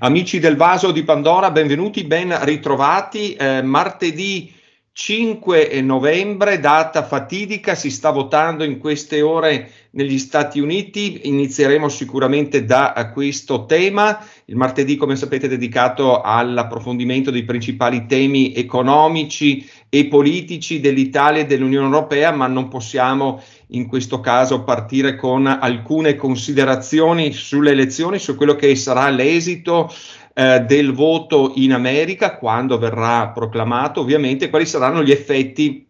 Amici del vaso di Pandora, benvenuti, ben ritrovati. Eh, martedì 5 novembre, data fatidica, si sta votando in queste ore negli Stati Uniti. Inizieremo sicuramente da eh, questo tema. Il martedì, come sapete, è dedicato all'approfondimento dei principali temi economici e politici dell'Italia e dell'Unione Europea, ma non possiamo in questo caso partire con alcune considerazioni sulle elezioni, su quello che sarà l'esito eh, del voto in America quando verrà proclamato, ovviamente quali saranno gli effetti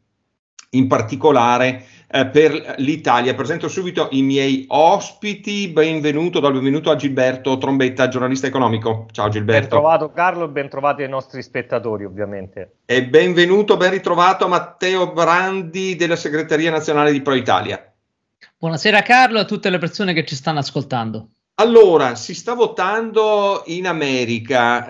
in particolare eh, per l'Italia. Presento subito i miei ospiti. Benvenuto, do il benvenuto a Gilberto Trombetta, giornalista economico. Ciao Gilberto. Ben trovato Carlo e ben trovati i nostri spettatori ovviamente. E benvenuto, ben ritrovato Matteo Brandi della Segreteria Nazionale di Pro Italia. Buonasera Carlo e a tutte le persone che ci stanno ascoltando. Allora, si sta votando in America,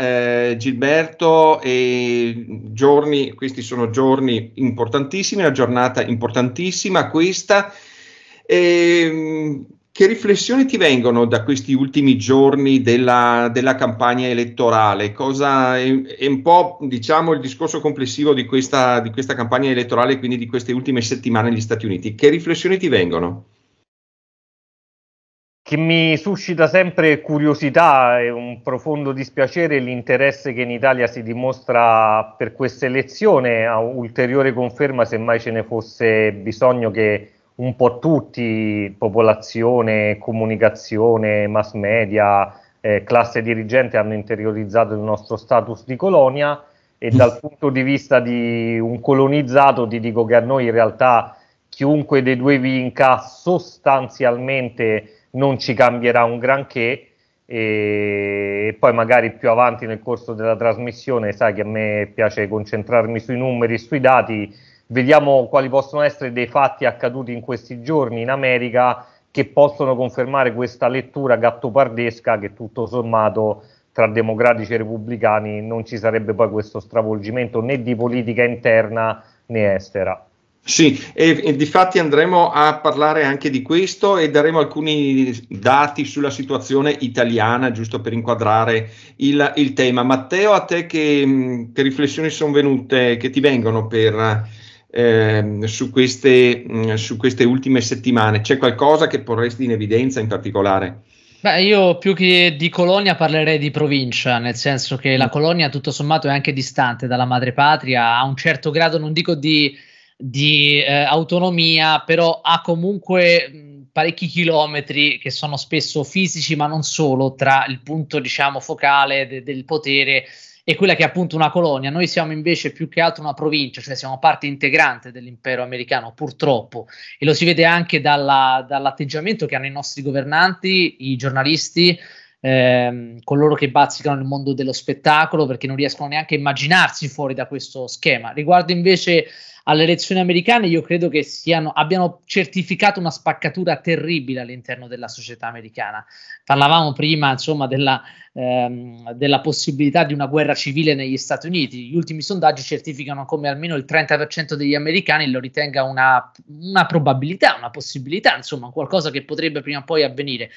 eh, Gilberto, e giorni, questi sono giorni importantissimi, una giornata importantissima questa. Eh, che riflessioni ti vengono da questi ultimi giorni della, della campagna elettorale? Cosa è, è, un po' diciamo, il discorso complessivo di questa, di questa campagna elettorale, quindi di queste ultime settimane negli Stati Uniti. Che riflessioni ti vengono? che mi suscita sempre curiosità e un profondo dispiacere l'interesse che in Italia si dimostra per questa elezione, a ulteriore conferma semmai ce ne fosse bisogno che un po' tutti, popolazione, comunicazione, mass media, eh, classe dirigente hanno interiorizzato il nostro status di colonia e dal punto di vista di un colonizzato ti dico che a noi in realtà chiunque dei due vinca sostanzialmente non ci cambierà un granché e poi magari più avanti nel corso della trasmissione, sai che a me piace concentrarmi sui numeri e sui dati, vediamo quali possono essere dei fatti accaduti in questi giorni in America che possono confermare questa lettura gattopardesca che tutto sommato tra democratici e repubblicani non ci sarebbe poi questo stravolgimento né di politica interna né estera. Sì, e, e difatti andremo a parlare anche di questo e daremo alcuni dati sulla situazione italiana, giusto per inquadrare il, il tema. Matteo, a te che, mm, che riflessioni sono venute, che ti vengono per, eh, su, queste, mh, mm, su queste ultime settimane? C'è qualcosa che porresti in evidenza in particolare? Beh, io più che di colonia parlerei di provincia, nel senso che la mm. colonia tutto sommato è anche distante dalla madrepatria, ha un certo grado, non dico di di eh, autonomia, però ha comunque parecchi chilometri che sono spesso fisici, ma non solo, tra il punto diciamo focale de- del potere e quella che è appunto una colonia. Noi siamo invece più che altro una provincia, cioè siamo parte integrante dell'impero americano, purtroppo, e lo si vede anche dalla, dall'atteggiamento che hanno i nostri governanti, i giornalisti ehm, coloro che bazzicano nel mondo dello spettacolo perché non riescono neanche a immaginarsi fuori da questo schema. Riguardo invece alle elezioni americane, io credo che siano, abbiano certificato una spaccatura terribile all'interno della società americana. Parlavamo prima insomma, della, ehm, della possibilità di una guerra civile negli Stati Uniti. Gli ultimi sondaggi certificano come almeno il 30% degli americani lo ritenga una, una probabilità, una possibilità, insomma, qualcosa che potrebbe prima o poi avvenire.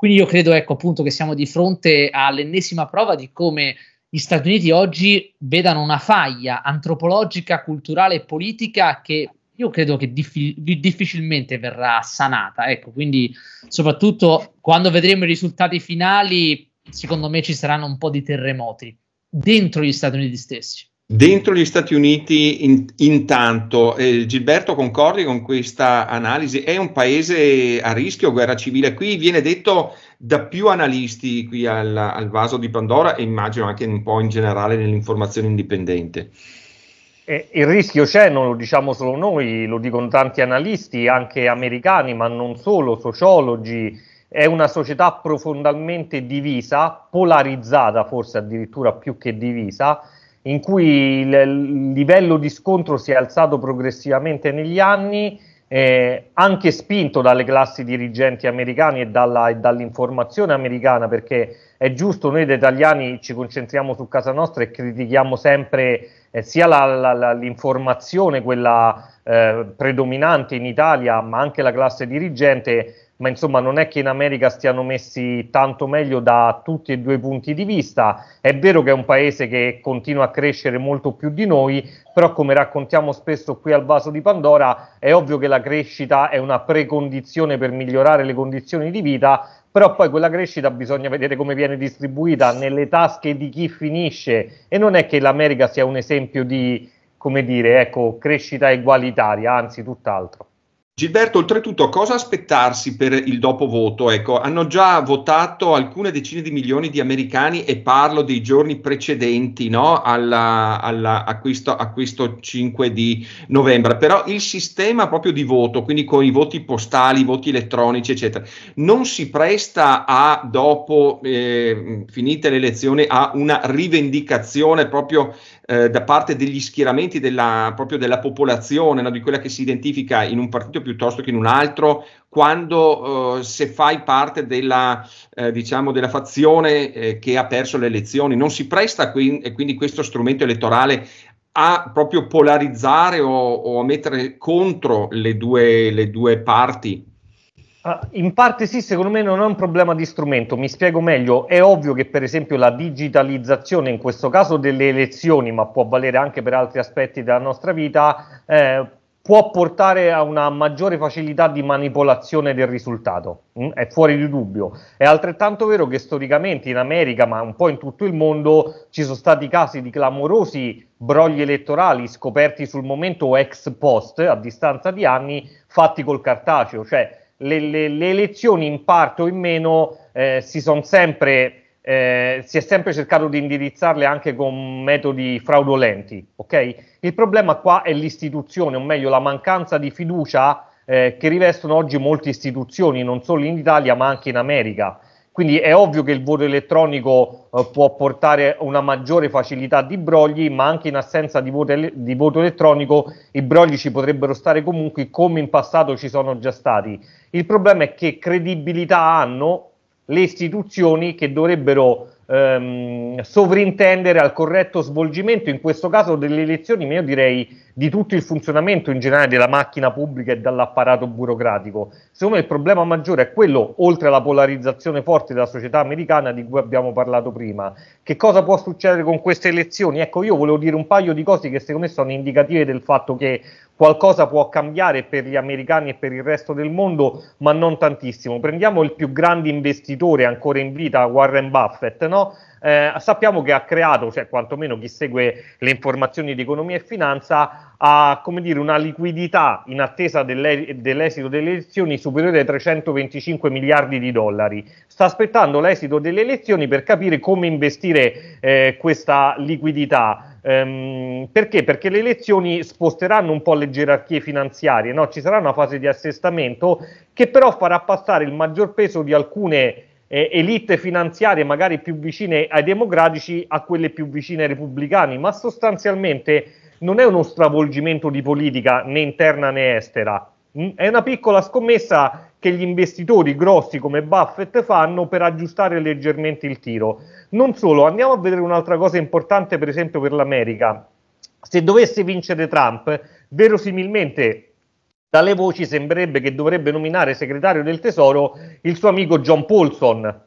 Quindi io credo ecco, appunto, che siamo di fronte all'ennesima prova di come gli Stati Uniti oggi vedano una faglia antropologica, culturale e politica che io credo che diffi- difficilmente verrà sanata. Ecco, quindi soprattutto quando vedremo i risultati finali, secondo me ci saranno un po' di terremoti dentro gli Stati Uniti stessi. Dentro gli Stati Uniti in, intanto, eh, Gilberto concordi con questa analisi, è un paese a rischio guerra civile, qui viene detto da più analisti qui al, al vaso di Pandora e immagino anche un po' in generale nell'informazione indipendente. Eh, il rischio c'è, non lo diciamo solo noi, lo dicono tanti analisti, anche americani, ma non solo, sociologi, è una società profondamente divisa, polarizzata forse addirittura più che divisa in cui il livello di scontro si è alzato progressivamente negli anni, eh, anche spinto dalle classi dirigenti americane e, dalla, e, dall'informazione americana, perché è giusto, noi da italiani ci concentriamo su casa nostra e critichiamo sempre eh, sia la, la, la, l'informazione, quella eh, predominante in Italia, ma anche la classe dirigente, ma insomma non è che in America stiano messi tanto meglio da tutti e due i punti di vista. È vero che è un paese che continua a crescere molto più di noi, però come raccontiamo spesso qui al vaso di Pandora, è ovvio che la crescita è una precondizione per migliorare le condizioni di vita, però poi quella crescita bisogna vedere come viene distribuita nelle tasche di chi finisce e non è che l'America sia un esempio di, come dire, ecco, crescita egualitaria, anzi tutt'altro. Gilberto, oltretutto, cosa aspettarsi per il dopo voto? Ecco, hanno già votato alcune decine di milioni di americani e parlo dei giorni precedenti no? alla, alla, a, questo, a, questo, 5 di novembre, però il sistema proprio di voto, quindi con i voti postali, i voti elettronici, eccetera, non si presta a, dopo eh, finite le elezioni, a una rivendicazione proprio eh, da parte degli schieramenti della, proprio della popolazione, no? di quella che si identifica in un partito piuttosto che in un altro, quando eh, se fai parte della, eh, diciamo, della fazione eh, che ha perso le elezioni, non si presta qui, e quindi questo strumento elettorale a proprio polarizzare o, o a mettere contro le due, le due parti Ah, in parte sì, secondo me non è un problema di strumento, mi spiego meglio, è ovvio che per esempio la digitalizzazione in questo caso delle elezioni, ma può valere anche per altri aspetti della nostra vita, eh, può portare a una maggiore facilità di manipolazione del risultato, mm? è fuori di dubbio. È altrettanto vero che storicamente in America, ma un po' in tutto il mondo, ci sono stati casi di clamorosi brogli elettorali scoperti sul momento o ex post, a distanza di anni, fatti col cartaceo, cioè le, le, le elezioni in parte o in meno eh, si sono sempre eh, si è sempre cercato di indirizzarle anche con metodi fraudolenti. Okay? Il problema qua è l'istituzione, o meglio la mancanza di fiducia eh, che rivestono oggi molte istituzioni, non solo in Italia ma anche in America. Quindi è ovvio che il voto elettronico eh, può portare a una maggiore facilità di brogli, ma anche in assenza di voto, ele- di voto elettronico i brogli ci potrebbero stare comunque come in passato ci sono già stati. Il problema è che credibilità hanno le istituzioni che dovrebbero ehm, sovrintendere al corretto svolgimento, in questo caso delle elezioni, ma io direi di tutto il funzionamento in generale della macchina pubblica e dall'apparato burocratico. Secondo me il problema maggiore è quello, oltre alla polarizzazione forte della società americana di cui abbiamo parlato prima. Che cosa può succedere con queste elezioni? Ecco, io volevo dire un paio di cose che secondo me sono indicative del fatto che qualcosa può cambiare per gli americani e per il resto del mondo, ma non tantissimo. Prendiamo il più grande investitore ancora in vita, Warren Buffett, no? eh, sappiamo che ha creato, cioè quantomeno chi segue le informazioni di economia e finanza, ha come dire, una liquidità in attesa dell'e- dell'esito delle elezioni superiore ai 325 miliardi di dollari. Sta aspettando l'esito delle elezioni per capire come investire eh, questa liquidità. Ehm, perché? Perché le elezioni sposteranno un po' le gerarchie finanziarie, no? ci sarà una fase di assestamento che però farà passare il maggior peso di alcune eh, elite finanziarie magari più vicine ai democratici a quelle più vicine ai repubblicani, ma sostanzialmente non è uno stravolgimento di politica né interna né estera, mm? è una piccola scommessa che gli investitori grossi come Buffett fanno per aggiustare leggermente il tiro. Non solo, andiamo a vedere un'altra cosa importante per esempio per l'America. Se dovesse vincere Trump, verosimilmente dalle voci sembrerebbe che dovrebbe nominare segretario del tesoro il suo amico John Paulson.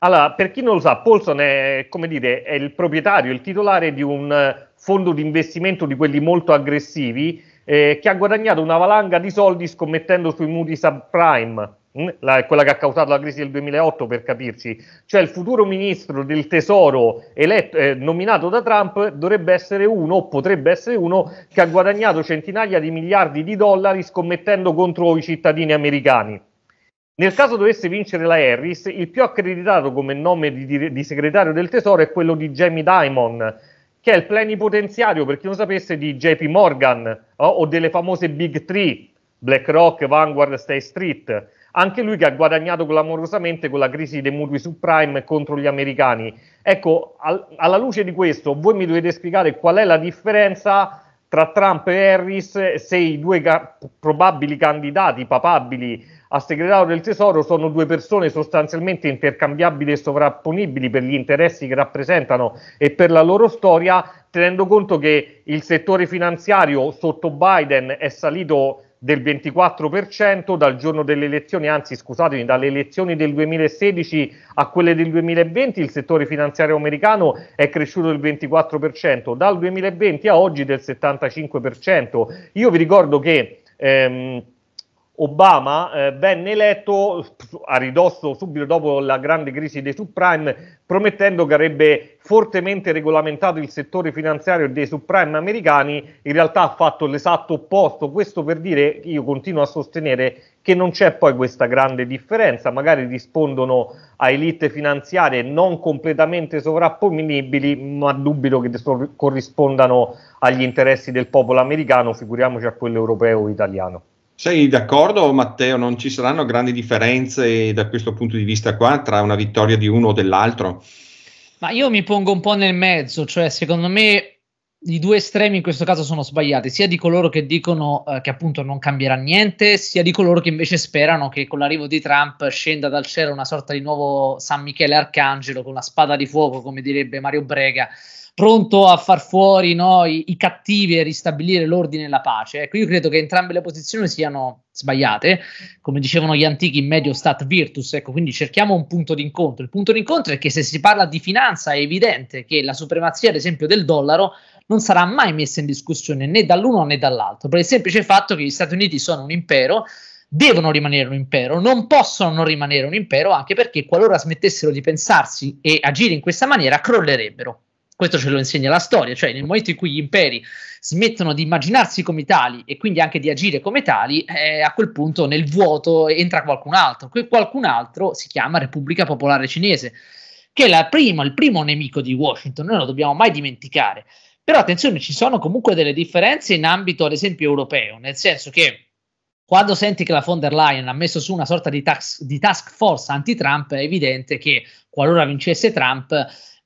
Allora, per chi non lo sa, Paulson è, dire, è il proprietario, il titolare di un eh, fondo di investimento di quelli molto aggressivi eh, che ha guadagnato una valanga di soldi scommettendo sui mutui subprime Mm, la, quella che ha causato la crisi del 2008 per capirci, cioè il futuro ministro del tesoro eletto, eh, nominato da Trump dovrebbe essere uno, potrebbe essere uno, che ha guadagnato centinaia di miliardi di dollari scommettendo contro i cittadini americani. Nel caso dovesse vincere la Harris, il più accreditato come nome di, di, di segretario del tesoro è quello di Jamie Dimon, che è il plenipotenziario, per chi non sapesse, di JP Morgan oh, o delle famose Big Three, BlackRock, Vanguard, State Street anche lui che ha guadagnato clamorosamente con la crisi dei mutui subprime contro gli americani. Ecco, al, alla luce di questo, voi mi dovete spiegare qual è la differenza tra Trump e Harris se i due ca- probabili candidati papabili a segretario del Tesoro sono due persone sostanzialmente intercambiabili e sovrapponibili per gli interessi che rappresentano e per la loro storia, tenendo conto che il settore finanziario sotto Biden è salito del 24% dal giorno delle elezioni, anzi scusatemi, dalle elezioni del 2016 a quelle del 2020 il settore finanziario americano è cresciuto del 24%, dal 2020 a oggi del 75%. Io vi ricordo che ehm, Obama eh, venne eletto a ridosso subito dopo la grande crisi dei subprime, promettendo che avrebbe fortemente regolamentato il settore finanziario dei subprime americani, in realtà ha fatto l'esatto opposto. Questo per dire, io continuo a sostenere che non c'è poi questa grande differenza, magari rispondono a elite finanziarie non completamente sovrapponibili, ma dubito che corrispondano agli interessi del popolo americano, figuriamoci a quello europeo o italiano. Sei d'accordo Matteo? Non ci saranno grandi differenze da questo punto di vista qua tra una vittoria di uno o dell'altro? Ma io mi pongo un po' nel mezzo, cioè secondo me i due estremi in questo caso sono sbagliati, sia di coloro che dicono eh, che appunto non cambierà niente, sia di coloro che invece sperano che con l'arrivo di Trump scenda dal cielo una sorta di nuovo San Michele Arcangelo con la spada di fuoco, come direbbe Mario Brega, pronto a far fuori no, i, i, cattivi e ristabilire l'ordine e la pace. Ecco, io credo che entrambe le posizioni siano sbagliate, come dicevano gli antichi in medio stat virtus, ecco, quindi cerchiamo un punto d'incontro. Il punto d'incontro è che se si parla di finanza è evidente che la supremazia, ad esempio, del dollaro non sarà mai messa in discussione né dall'uno né dall'altro, per il semplice fatto che gli Stati Uniti sono un impero devono rimanere un impero, non possono non rimanere un impero, anche perché qualora smettessero di pensarsi e agire in questa maniera, crollerebbero. Questo ce lo insegna la storia, cioè nel momento in cui gli imperi smettono di immaginarsi come tali e quindi anche di agire come tali, eh, a quel punto nel vuoto entra qualcun altro. Quel qualcun altro si chiama Repubblica Popolare Cinese, che è prima, il primo nemico di Washington, noi non lo dobbiamo mai dimenticare. Però attenzione, ci sono comunque delle differenze in ambito, ad esempio, europeo, nel senso che quando senti che la von der Leyen ha messo su una sorta di task, di task force anti-Trump, è evidente che qualora vincesse Trump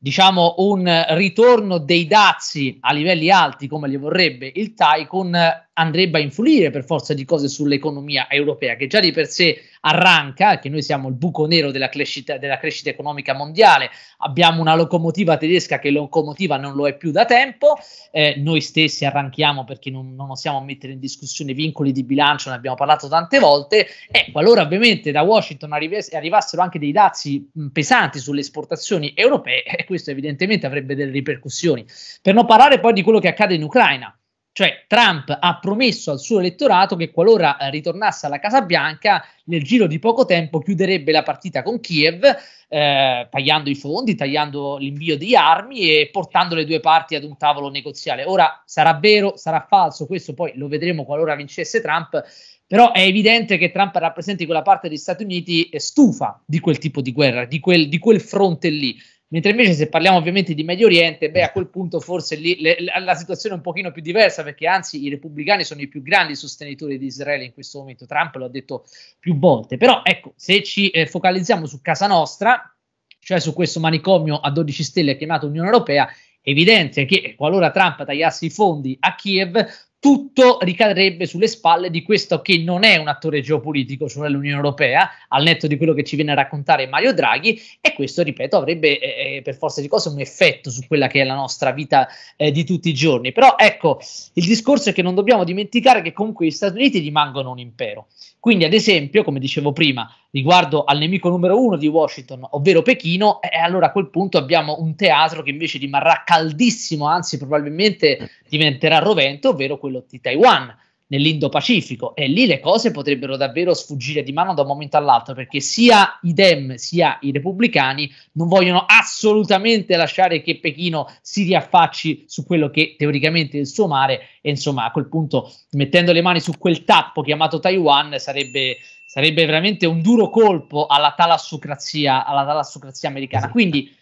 diciamo un ritorno dei dazi a livelli alti come li vorrebbe il Tycoon andrebbe a influire per forza di cose sull'economia europea, che già di per sé arranca, che noi siamo il buco nero della crescita, della crescita economica mondiale, abbiamo una locomotiva tedesca che locomotiva non lo è più da tempo, eh, noi stessi arranchiamo perché non, non osiamo mettere in discussione vincoli di bilancio, ne abbiamo parlato tante volte, e qualora ovviamente da Washington arrives- arrivassero anche dei dazi pesanti sulle esportazioni europee, eh, questo evidentemente avrebbe delle ripercussioni. Per non parlare poi di quello che accade in Ucraina cioè Trump ha promesso al suo elettorato che qualora eh, ritornasse alla Casa Bianca, nel giro di poco tempo chiuderebbe la partita con Kiev, eh, tagliando i fondi, tagliando l'invio di armi e portando le due parti ad un tavolo negoziale. Ora sarà vero, sarà falso, questo poi lo vedremo qualora vincesse Trump, però è evidente che Trump rappresenti quella parte degli Stati Uniti stufa di quel tipo di guerra, di quel, di quel fronte lì Mentre invece se parliamo ovviamente di Medio Oriente, beh, a quel punto forse lì le, la situazione è un pochino più diversa perché anzi i repubblicani sono i più grandi sostenitori di Israele in questo momento. Trump lo ha detto più volte. Però ecco, se ci eh, focalizziamo su casa nostra, cioè su questo manicomio a 12 stelle chiamato Unione Europea, evidente che qualora Trump tagliasse i fondi a Kiev, tutto ricadrebbe sulle spalle di questo che non è un attore geopolitico, cioè l'Unione Europea, al netto di quello che ci viene a raccontare Mario Draghi, e questo, ripeto, avrebbe eh, eh, per forza di cose un effetto su quella che è la nostra vita eh, di tutti i giorni. Però ecco, il discorso è che non dobbiamo dimenticare che comunque gli Stati Uniti rimangono un impero. Quindi, ad esempio, come dicevo prima, riguardo al nemico numero uno di Washington, ovvero Pechino, eh, e allora a quel punto abbiamo un teatro che invece rimarrà caldissimo, anzi probabilmente diventerà rovente, ovvero quello quello di Taiwan, nell'Indo-Pacifico e lì le cose potrebbero davvero sfuggire di mano da un momento all'altro perché sia i Dem sia i repubblicani non vogliono assolutamente lasciare che Pechino si riaffacci su quello che teoricamente è il suo mare e insomma a quel punto mettendo le mani su quel tappo chiamato Taiwan sarebbe, sarebbe veramente un duro colpo alla talassocrazia, alla talassocrazia americana. Esatto. Quindi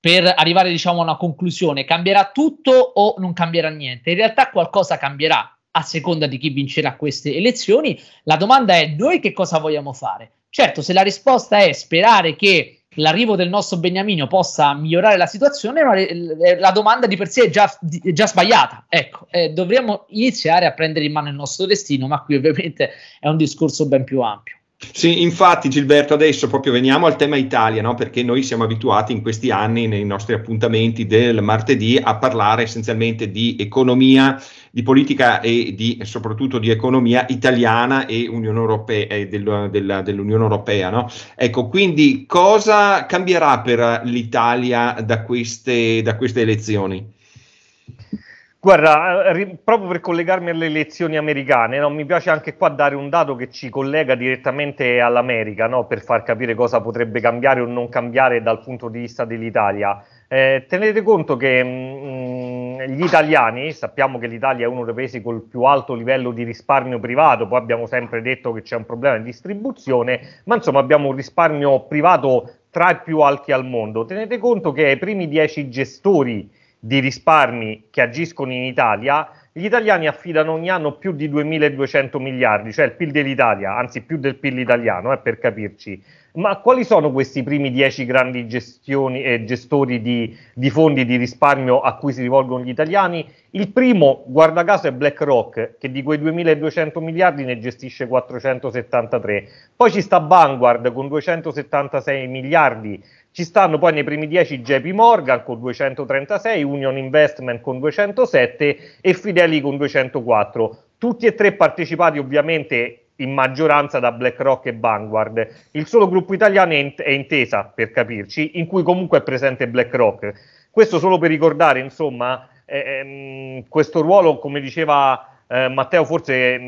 per arrivare diciamo a una conclusione, cambierà tutto o non cambierà niente? In realtà qualcosa cambierà a seconda di chi vincerà queste elezioni. La domanda è noi che cosa vogliamo fare? Certo, se la risposta è sperare che l'arrivo del nostro Beniamino possa migliorare la situazione, eh, la domanda di per sé è già, è già sbagliata. Ecco, eh, dovremmo iniziare a prendere in mano il nostro destino, ma qui ovviamente è un discorso ben più ampio. Sì, infatti Gilberto, adesso proprio veniamo al tema Italia, no? perché noi siamo abituati in questi anni, nei nostri appuntamenti del martedì, a parlare essenzialmente di economia, di politica e di, soprattutto di economia italiana e Europea, eh, del, della, dell'Unione Europea. No? Ecco, quindi cosa cambierà per l'Italia da queste, da queste elezioni? Guarda, eh, ri- proprio per collegarmi alle elezioni americane, no? mi piace anche qua dare un dato che ci collega direttamente all'America, no? per far capire cosa potrebbe cambiare o non cambiare dal punto di vista dell'Italia. Eh, tenete conto che mh, mm, mm, gli italiani, sappiamo che l'Italia è uno dei paesi col più alto livello di risparmio privato, poi abbiamo sempre detto che c'è un problema di distribuzione, ma insomma abbiamo un risparmio privato tra i più alti al mondo. Tenete conto che ai primi dieci gestori di risparmi che agiscono in Italia, gli italiani affidano ogni anno più di 2.200 miliardi, cioè il PIL dell'Italia, anzi più del PIL italiano, eh, per capirci. Ma quali sono questi primi dieci grandi gestioni, eh, gestori di, di, fondi di risparmio a cui si rivolgono gli italiani? Il primo, guarda caso, è BlackRock, che di quei 2.200 miliardi ne gestisce 473. Poi ci sta Vanguard con 276 miliardi ci stanno poi nei primi 10 JP Morgan con 236, Union Investment con 207 e Fideli con 204. Tutti e tre partecipati ovviamente in maggioranza da BlackRock e Vanguard. Il solo gruppo italiano è, in- è Intesa, per capirci, in cui comunque è presente BlackRock. Questo solo per ricordare, insomma, eh, ehm, questo ruolo, come diceva eh, Matteo, forse mh,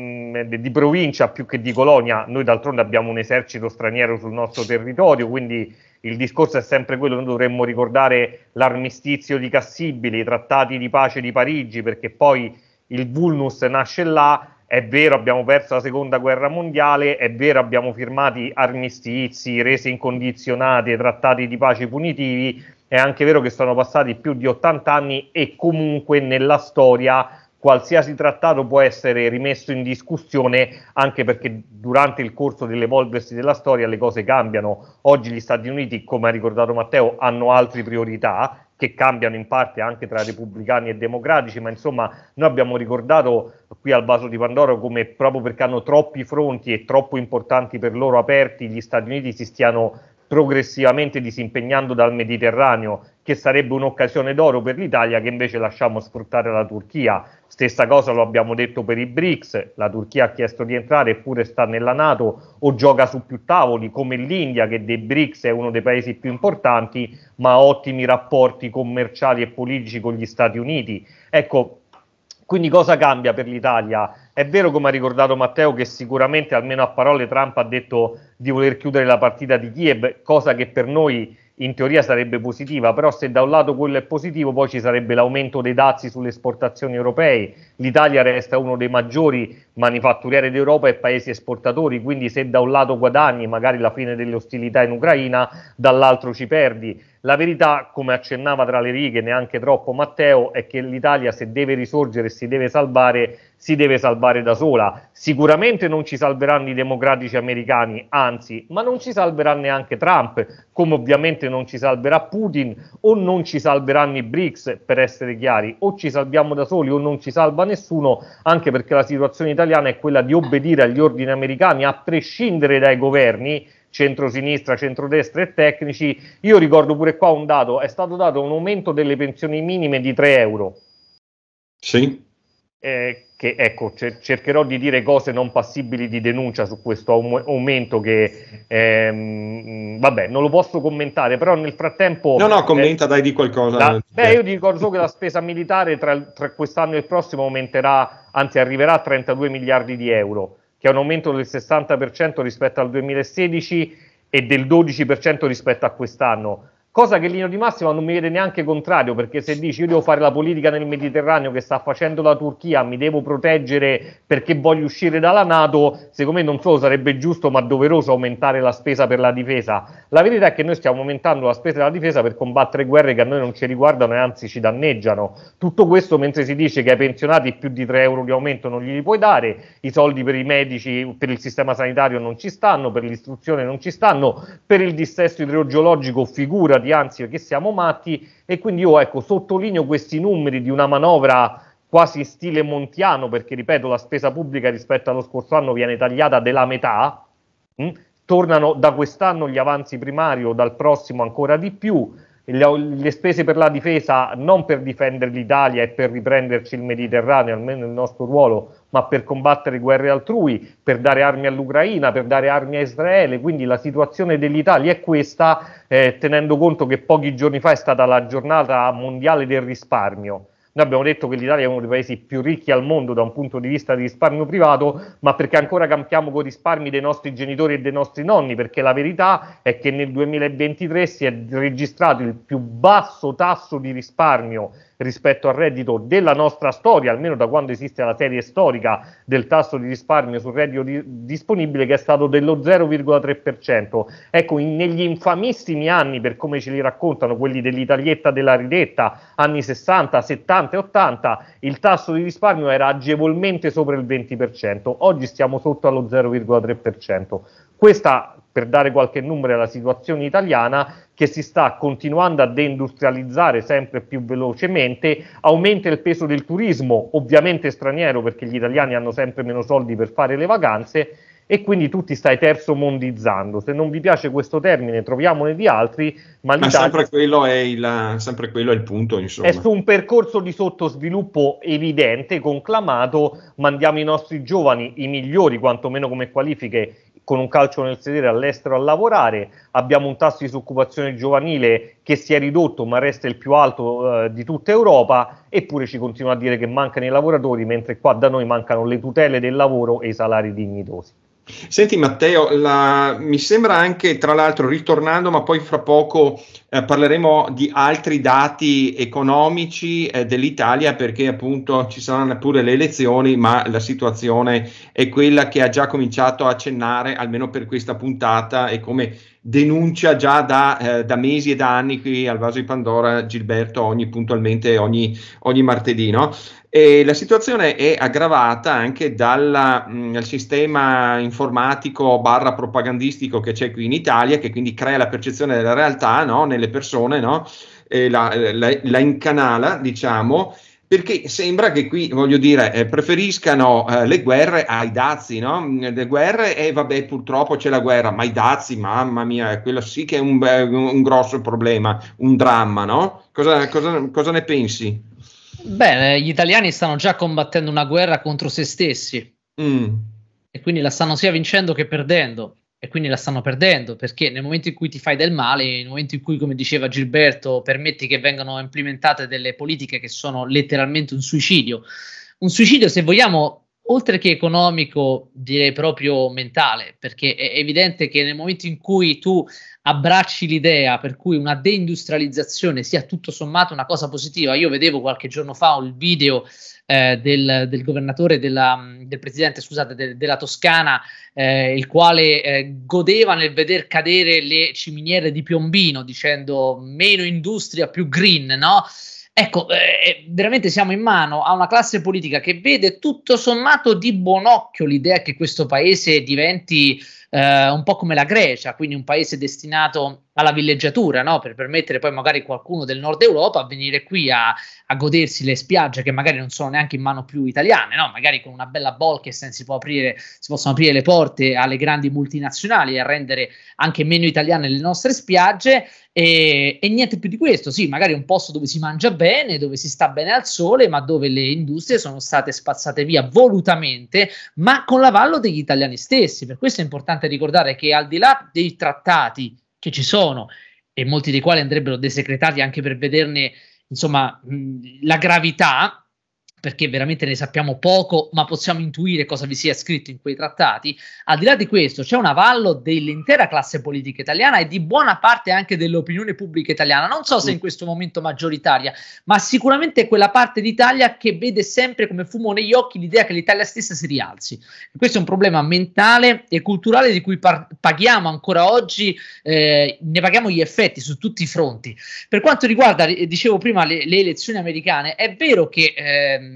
mm, di provincia più che di colonia, noi d'altronde abbiamo un esercito straniero sul nostro territorio, quindi il discorso è sempre quello, noi dovremmo ricordare l'armistizio di Cassibili, i trattati di pace di Parigi, perché poi il vulnus nasce là, è vero abbiamo perso la seconda guerra mondiale, è vero abbiamo firmato armistizi, rese incondizionate, trattati di pace punitivi, è anche vero che sono passati più di 80 anni e comunque nella storia qualsiasi trattato può essere rimesso in discussione anche perché durante il corso dell'evolversi della storia le cose cambiano. Oggi gli Stati Uniti, come ha ricordato Matteo, hanno altre priorità che cambiano in parte anche tra repubblicani e democratici, ma insomma noi abbiamo ricordato qui al vaso di Pandoro come proprio perché hanno troppi fronti e troppo importanti per loro aperti, gli Stati Uniti si stiano progressivamente disimpegnando dal Mediterraneo che sarebbe un'occasione d'oro per l'Italia che invece lasciamo sfruttare la Turchia. Stessa cosa lo abbiamo detto per i BRICS, la Turchia ha chiesto di entrare eppure sta nella Nato o gioca su più tavoli come l'India che dei BRICS è uno dei paesi più importanti ma ha ottimi rapporti commerciali e politici con gli Stati Uniti. Ecco, quindi cosa cambia per l'Italia? È vero, come ha ricordato Matteo, che sicuramente almeno a parole Trump ha detto di voler chiudere la partita di Kiev, cosa che per noi in teoria sarebbe positiva, però se da un lato quello è positivo, poi ci sarebbe l'aumento dei dazi sulle esportazioni europee, l'Italia resta uno dei maggiori manifatturiere d'Europa e paesi esportatori, quindi se da un lato guadagni magari la fine delle ostilità in Ucraina, dall'altro ci perdi. La verità, come accennava tra le righe neanche troppo Matteo, è che l'Italia se deve risorgere, e si deve salvare, si deve salvare da sola. Sicuramente non ci salveranno i democratici americani, anzi, ma non ci salverà neanche Trump, come ovviamente non ci salverà Putin o non ci salveranno i BRICS, per essere chiari, o ci salviamo da soli o non ci salva nessuno, anche perché la situazione italiana italiana è quella di obbedire agli ordini americani, a prescindere dai governi, centrosinistra, centrodestra e tecnici. Io ricordo pure qua un dato, è stato dato un aumento delle pensioni minime di 3 euro. Sì. Eh, che ecco, cer- cercherò di dire cose non passibili di denuncia su questo aum- aumento che ehm, vabbè, non lo posso commentare, però nel frattempo... No, no, commenta, eh, dai di qualcosa. La, beh, io ti ricordo che la spesa militare tra, tra quest'anno e il prossimo aumenterà, anzi arriverà a 32 miliardi di euro, che è un aumento del 60% rispetto al 2016 e del 12% rispetto a quest'anno cosa che in linea di massima non mi vede neanche contrario, perché se dici io devo fare la politica nel Mediterraneo che sta facendo la Turchia, mi devo proteggere perché voglio uscire dalla Nato, secondo me non solo sarebbe giusto ma doveroso aumentare la spesa per la difesa. La verità è che noi stiamo aumentando la spesa della difesa per combattere guerre che a noi non ci riguardano e anzi ci danneggiano. Tutto questo mentre si dice che ai pensionati più di 3 euro di aumento non glieli puoi dare, i soldi per i medici, per il sistema sanitario non ci stanno, per l'istruzione non ci stanno, per il dissesto idrogeologico figurati sbagliati, anzi perché siamo matti e quindi io ecco, sottolineo questi numeri di una manovra quasi in stile montiano, perché ripeto la spesa pubblica rispetto allo scorso anno viene tagliata della metà, mh? Hm? tornano da quest'anno gli avanzi primari o dal prossimo ancora di più, le spese per la difesa non per difendere l'Italia e per riprenderci il Mediterraneo, almeno il nostro ruolo, ma per combattere guerre altrui, per dare armi all'Ucraina, per dare armi a Israele. Quindi la situazione dell'Italia è questa, eh, tenendo conto che pochi giorni fa è stata la giornata mondiale del risparmio noi abbiamo detto che l'Italia è uno dei paesi più ricchi al mondo da un punto di vista di risparmio privato, ma perché ancora campiamo con i risparmi dei nostri genitori e dei nostri nonni, perché la verità è che nel 2023 si è registrato il più basso tasso di risparmio rispetto al reddito della nostra storia, almeno da quando esiste la serie storica del tasso di risparmio sul reddito di- disponibile che è stato dello 0,3%. Ecco, in, negli infamissimi anni, per come ce li raccontano quelli dell'Italietta della ridetta, anni 60, 70 e 80, il tasso di risparmio era agevolmente sopra il 20%, oggi stiamo sotto allo 0,3%. Questa per dare qualche numero alla situazione italiana che si sta continuando a deindustrializzare sempre più velocemente, aumenta il peso del turismo, ovviamente straniero perché gli italiani hanno sempre meno soldi per fare le vacanze e quindi tu ti stai terzo mondizzando. Se non vi piace questo termine, troviamone di altri, ma, ma sempre, quello il, sempre, quello è il, punto, insomma. È su un percorso di sottosviluppo evidente, conclamato, mandiamo i nostri giovani, i migliori quantomeno come qualifiche, con un calcio nel sedere all'estero a lavorare, abbiamo un tasso di disoccupazione giovanile che si è ridotto ma resta il più alto eh, di tutta Europa, eppure ci continua a dire che mancano i lavoratori, mentre qua da noi mancano le tutele del lavoro e i salari dignitosi. Senti Matteo, la, mi sembra anche, tra l'altro, ritornando, ma poi fra poco eh, parleremo di altri dati economici eh, dell'Italia perché appunto ci saranno pure le elezioni, ma la situazione è quella che ha già cominciato a accennare, almeno per questa puntata, e come denuncia già da, eh, da mesi e da anni qui al Vaso di Pandora Gilberto ogni, puntualmente ogni, ogni martedì. No? E la situazione è aggravata anche dalla, mh, mm, dal sistema informatico barra propagandistico che c'è qui in Italia, che quindi crea la percezione della realtà no? nelle nelle persone, no? eh, la, la, la, incanala, diciamo, perché sembra che qui, voglio dire, eh, preferiscano eh, le guerre ai dazi, no? Mm, le guerre e vabbè, purtroppo c'è la guerra, ma i dazi, mamma mia, quello sì che è un, un grosso problema, un dramma, no? cosa, cosa, cosa ne pensi? Beh, gli italiani stanno già combattendo una guerra contro se stessi. Mm. E quindi la stanno sia vincendo che perdendo e quindi la stanno perdendo perché nel momento in cui ti fai del male, nel momento in cui, come diceva Gilberto, permetti che vengano implementate delle politiche che sono letteralmente un suicidio, un suicidio se vogliamo oltre che economico direi proprio mentale perché è evidente che nel momento in cui tu abbracci l'idea per cui una deindustrializzazione sia tutto sommato una cosa positiva io vedevo qualche giorno fa un video eh, del, del, governatore, della, mm, del presidente, scusate, de, della Toscana, eh, il quale eh, godeva nel veder cadere le ciminiere di Piombino, dicendo meno industria, più green, no? Ecco, eh, eh veramente siamo in mano a una classe politica che vede tutto sommato di buon occhio l'idea che questo paese diventi eh, un po' come la Grecia, quindi un paese destinato alla villeggiatura, no? per permettere poi magari qualcuno del nord Europa a venire qui a, a, godersi le spiagge che magari non sono neanche in mano più italiane, no? magari con una bella Bolkestein si, può aprire, si possono aprire le porte alle grandi multinazionali e rendere anche meno italiane le nostre spiagge e, e niente più di questo, sì, magari un posto dove si mangia bene, dove si sta bene al sole, ma dove le industrie sono state spazzate via volutamente, ma con l'avallo degli italiani stessi, per questo è importante importante ricordare che al di là dei trattati che ci sono, e molti dei quali andrebbero desecretati anche per vederne insomma, mh, la gravità, perché veramente ne sappiamo poco, ma possiamo intuire cosa vi sia scritto in quei trattati. Al di là di questo, c'è un avallo dell'intera classe politica italiana e di buona parte anche dell'opinione pubblica italiana. Non so se in questo momento maggioritaria, ma sicuramente quella parte d'Italia che vede sempre come fumo negli occhi l'idea che l'Italia stessa si rialzi. E questo è un problema mentale e culturale di cui par- paghiamo ancora oggi, eh, ne paghiamo gli effetti su tutti i fronti. Per quanto riguarda, eh, dicevo prima, le, le elezioni americane, è vero che. Eh,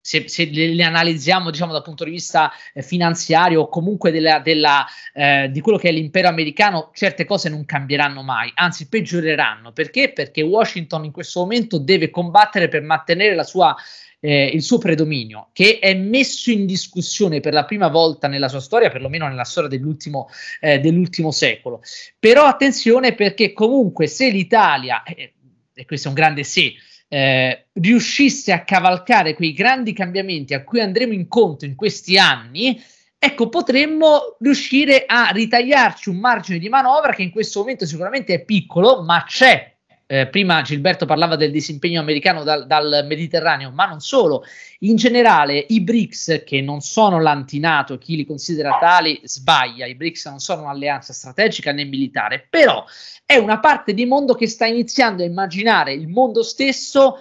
se, se, le, analizziamo diciamo, dal punto di vista eh, finanziario o comunque della, della, eh, di quello che è l'impero americano, certe cose non cambieranno mai, anzi peggioreranno. Perché? Perché Washington in questo momento deve combattere per mantenere la sua eh, il suo predominio, che è messo in discussione per la prima volta nella sua storia, perlomeno nella storia dell'ultimo, eh, dell'ultimo secolo. Però attenzione perché comunque se l'Italia, eh, e questo è un grande sì, eh, riuscisse a cavalcare quei grandi cambiamenti a cui andremo incontro in questi anni, ecco, potremmo riuscire a ritagliarci un margine di manovra che in questo momento sicuramente è piccolo, ma c'è eh, prima Gilberto parlava del disimpegno americano dal, dal, Mediterraneo, ma non solo. In generale, i BRICS, che non sono l'antinato, chi li considera tali sbaglia. I BRICS non sono un'alleanza strategica né militare, però è una parte di mondo che sta iniziando a immaginare il mondo stesso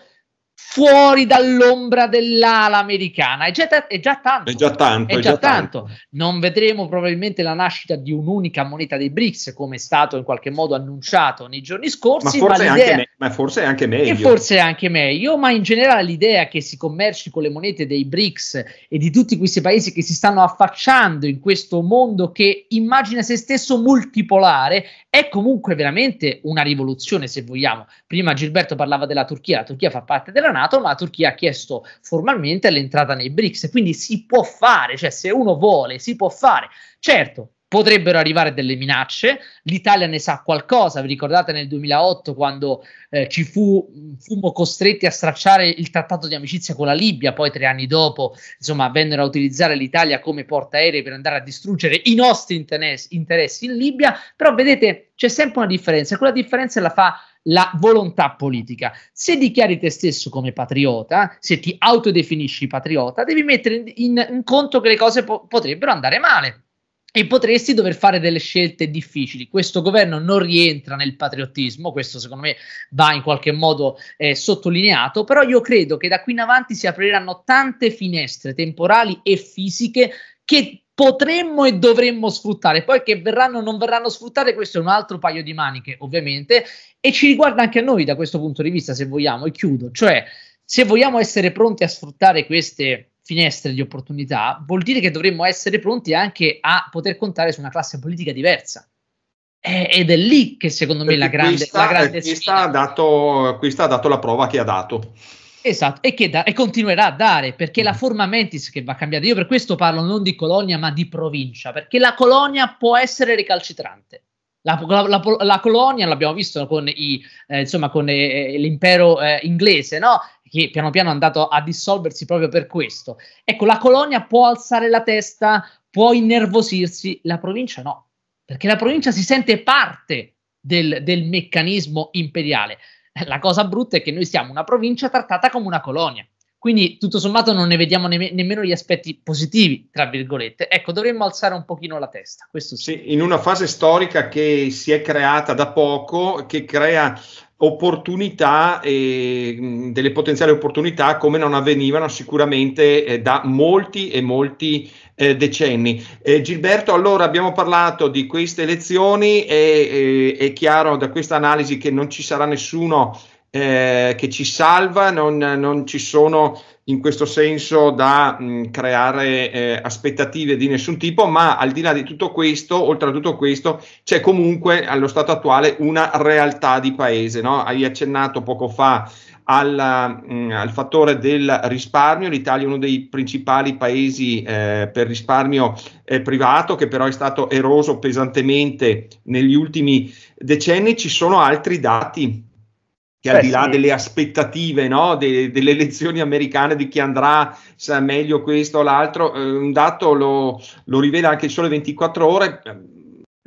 fuori dall'ombra dell'ala americana. È già, t- è già tanto. È già tanto. È già già tanto. tanto. Non vedremo probabilmente la nascita di un'unica moneta dei BRICS, come è stato in qualche modo annunciato nei giorni scorsi. Ma forse, ma anche, me- ma forse anche meglio. E forse anche meglio, ma in generale l'idea che si commerci con le monete dei BRICS e di tutti questi paesi che si stanno affacciando in questo mondo che immagina se stesso multipolare è comunque veramente una rivoluzione, se vogliamo. Prima Gilberto parlava della Turchia, la Turchia fa parte della della NATO, ma la Turchia ha chiesto formalmente l'entrata nei BRICS, quindi si può fare, cioè se uno vuole si può fare. Certo, potrebbero arrivare delle minacce, l'Italia ne sa qualcosa, vi ricordate nel 2008 quando eh, ci fu, fummo costretti a stracciare il trattato di amicizia con la Libia, poi tre anni dopo insomma vennero a utilizzare l'Italia come portaerei per andare a distruggere i nostri interes- interessi in Libia, però vedete c'è sempre una differenza, quella differenza la fa la volontà politica. Se dichiari te stesso come patriota, se ti autodefinisci patriota, devi mettere in, in, in conto che le cose po- potrebbero andare male e potresti dover fare delle scelte difficili. Questo governo non rientra nel patriottismo, questo secondo me va in qualche modo eh, sottolineato, però io credo che da qui in avanti si apriranno tante finestre temporali e fisiche che potremmo e dovremmo sfruttare. Poi che verranno o non verranno sfruttate, questo è un altro paio di maniche, ovviamente, e ci riguarda anche a noi da questo punto di vista, se vogliamo, e chiudo, cioè se vogliamo essere pronti a sfruttare queste finestre di opportunità, vuol dire che dovremmo essere pronti anche a poter contare su una classe politica diversa. Eh, ed è lì che secondo me la grande, qui sta, la grande eh, qui sta dato, qui sta dato la prova che ha dato. Esatto, e, che da- e continuerà a dare, perché la mm. forma mentis che va cambiata, io per questo parlo non di colonia ma di provincia, perché la colonia può essere recalcitrante. La, la, la, la colonia l'abbiamo visto con, i, eh, insomma, con eh, eh, l'impero eh, inglese, no? che piano piano è andato a dissolversi proprio per questo. Ecco, la colonia può alzare la testa, può innervosirsi, la provincia no, perché la provincia si sente parte del, del meccanismo imperiale. La cosa brutta è che noi siamo una provincia trattata come una colonia. Quindi tutto sommato non ne vediamo ne- nemmeno gli aspetti positivi, tra virgolette. Ecco, dovremmo alzare un pochino la testa. Questo sì. sì. in una fase storica che si è creata da poco, che crea opportunità e delle potenziali opportunità come non avvenivano sicuramente eh, da molti e molti eh, decenni. Eh, Gilberto, allora abbiamo parlato di queste elezioni e eh, è chiaro da questa analisi che non ci sarà nessuno eh, che ci salva, non, non, ci sono in questo senso da mh, mm, creare eh, aspettative di nessun tipo, ma al di là di tutto questo, oltre a tutto questo, c'è comunque allo stato attuale una realtà di paese. No? Hai accennato poco fa alla, mh, mm, al fattore del risparmio. L'Italia è uno dei principali paesi eh, per risparmio eh, privato, che però è stato eroso pesantemente negli ultimi decenni. Ci sono altri dati che Beh, al di là sì. delle aspettative no? De, delle elezioni americane di chi andrà sa meglio questo o l'altro, eh, un dato lo, lo, rivela anche il sole 24 ore. Ehm,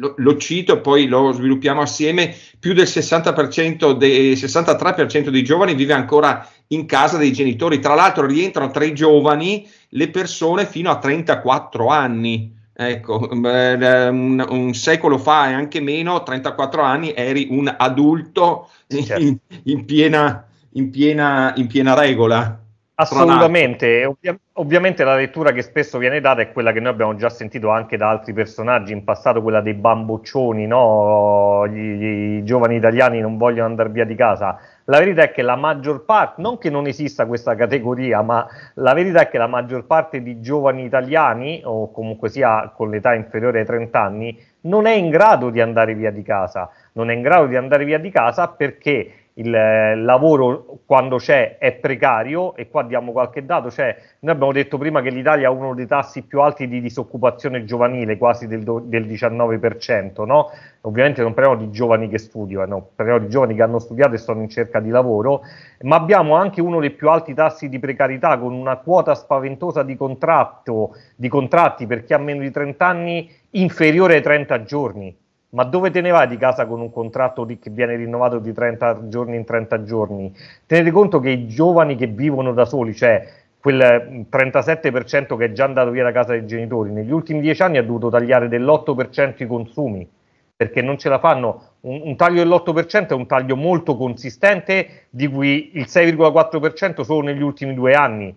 lo, lo, cito e poi lo sviluppiamo assieme, più del 60% de, 63% dei giovani vive ancora in casa dei genitori. Tra l'altro rientrano tra i giovani le persone fino a 34 anni. Ecco, un, un, secolo fa e anche meno, 34 anni, eri un adulto in, in, piena, in, piena, in, piena, regola. Assolutamente, ovviamente la lettura che spesso viene data è quella che noi abbiamo già sentito anche da altri personaggi in passato, quella dei bamboccioni, no? I giovani italiani non vogliono andare via di casa. La verità è che la maggior parte, non che non esista questa categoria, ma la verità è che la maggior parte di giovani italiani, o comunque sia con l'età inferiore ai 30 anni, non è in grado di andare via di casa. Non è in grado di andare via di casa perché eh, il lavoro quando c'è è precario e qua diamo qualche dato, cioè noi abbiamo detto prima che l'Italia ha uno dei tassi più alti di disoccupazione giovanile, quasi del, do, del 19%, no? ovviamente non parliamo di giovani che studiano, parliamo di giovani che hanno studiato e sono in cerca di lavoro, ma abbiamo anche uno dei più alti tassi di precarietà con una quota spaventosa di, contratto, di contratti per chi ha meno di 30 anni inferiore ai 30 giorni ma dove te ne vai di casa con un contratto di, che viene rinnovato di 30 giorni in 30 giorni? Tenete conto che i giovani che vivono da soli, cioè quel 37% mm, che è già andato via da casa dei genitori, negli ultimi 10 anni ha dovuto tagliare dell'8% i consumi, perché non ce la fanno. Un, un taglio dell'8% è un taglio molto consistente, di cui il 6,4% solo negli ultimi due anni.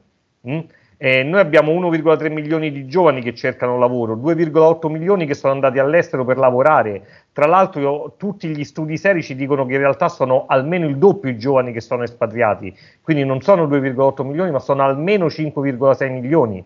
Mm? Eh, noi abbiamo 1,3 milioni di giovani che cercano lavoro, 2,8 milioni che sono andati all'estero per lavorare. Tra l'altro, io, tutti gli studi seri ci dicono che in realtà sono almeno il doppio i giovani che sono espatriati, quindi non sono 2,8 milioni, ma sono almeno 5,6 milioni.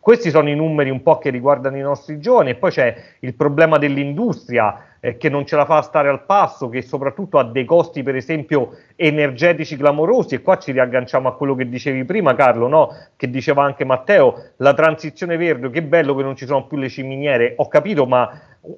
Questi sono i numeri un po' che riguardano i nostri giovani e poi c'è il problema dell'industria eh, che non ce la fa stare al passo, che soprattutto ha dei costi per esempio energetici clamorosi e qua ci riagganciamo a quello che dicevi prima Carlo, no? che diceva anche Matteo, la transizione verde, che bello che non ci sono più le ciminiere, ho capito ma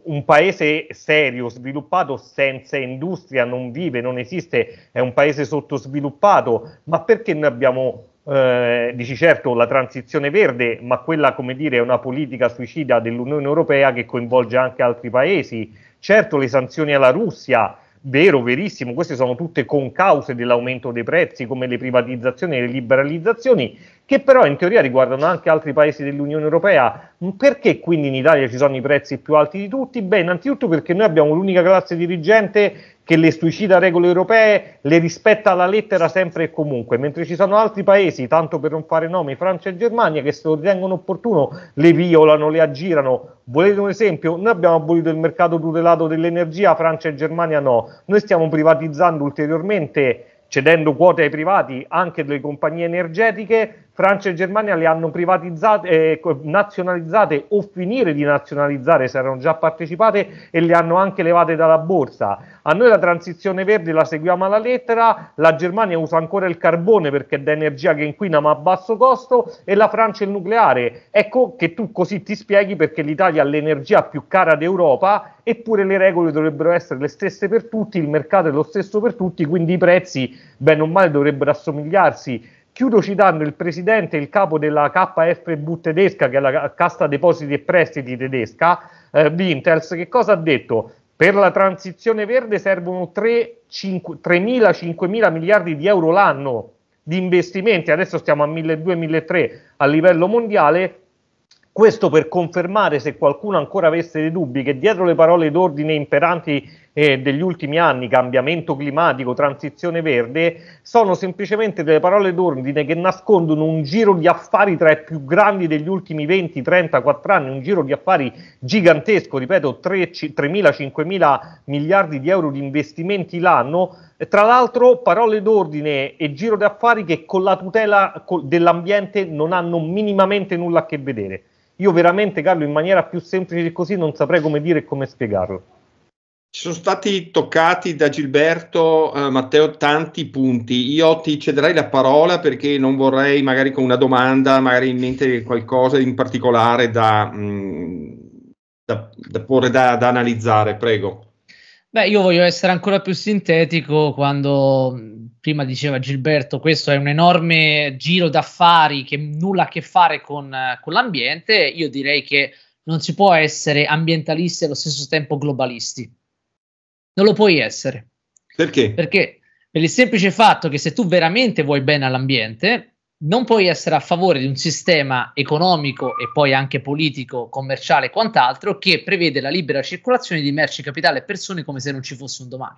un paese serio, sviluppato senza industria non vive, non esiste, è un paese sottosviluppato, ma perché noi abbiamo eh, dici certo la transizione verde, ma quella come dire è una politica suicida dell'Unione Europea che coinvolge anche altri paesi. Certo, le sanzioni alla Russia, vero, verissimo, queste sono tutte cause dell'aumento dei prezzi, come le privatizzazioni e le liberalizzazioni, che però in teoria riguardano anche altri paesi dell'Unione Europea. Mm, perché quindi in Italia ci sono i prezzi più alti di tutti? Beh, innanzitutto perché noi abbiamo l'unica classe dirigente che le suicida regole europee, le rispetta alla lettera sempre e comunque, mentre ci sono altri paesi, tanto per non fare nomi, Francia e Germania, che se lo ritengono opportuno le violano, le aggirano. Volete un esempio? Noi abbiamo abolito il mercato tutelato dell'energia, Francia e Germania no. Noi stiamo privatizzando ulteriormente cedendo quote ai privati anche delle compagnie energetiche, Francia e Germania le hanno privatizzate, eh, nazionalizzate o finire di nazionalizzare se erano già partecipate e le hanno anche levate dalla borsa. A noi la transizione verde la seguiamo alla lettera, la Germania usa ancora il carbone perché è da energia che inquina ma a basso costo e la Francia il nucleare. Ecco che tu così ti spieghi perché l'Italia ha l'energia più cara d'Europa eppure le regole dovrebbero essere le stesse per tutti, il mercato è lo stesso per tutti, quindi i prezzi bene o male dovrebbero assomigliarsi Chiudo citando il presidente e il capo della KFB tedesca, che è la Cassa Depositi e Prestiti tedesca, eh, Wintels, che cosa ha detto? Per la transizione verde servono 3.000-5.000 miliardi di euro l'anno di investimenti, adesso stiamo a 1.200-1.300 a livello mondiale, questo per confermare, se qualcuno ancora avesse dei dubbi, che dietro le parole d'ordine imperanti eh, degli ultimi anni, cambiamento climatico, transizione verde, sono semplicemente delle parole d'ordine che nascondono un giro di affari tra i più grandi degli ultimi 20, 30, 4 anni, un giro di affari gigantesco, ripeto, 3.000-5.000 miliardi di euro di investimenti l'anno. Tra l'altro parole d'ordine e giro di affari che con la tutela dell'ambiente non hanno minimamente nulla a che vedere. Io veramente, Carlo, in maniera più semplice di così non saprei come dire e come spiegarlo. Ci sono stati toccati da Gilberto eh, Matteo tanti punti. Io ti cederei la parola perché non vorrei, magari con una domanda, magari in mente qualcosa in particolare da, mh, mm, da, da porre, da, da analizzare. Prego. Beh, io voglio essere ancora più sintetico quando mm, prima diceva Gilberto, questo è un enorme giro d'affari che nulla a che fare con, eh, con l'ambiente, io direi che non si può essere ambientalisti e allo stesso tempo globalisti. Non lo puoi essere. Perché? Perché per il semplice fatto che se tu veramente vuoi bene all'ambiente, non puoi essere a favore di un sistema economico e poi anche politico, commerciale e quant'altro che prevede la libera circolazione di merci, capitale e persone come se non ci fosse un domani.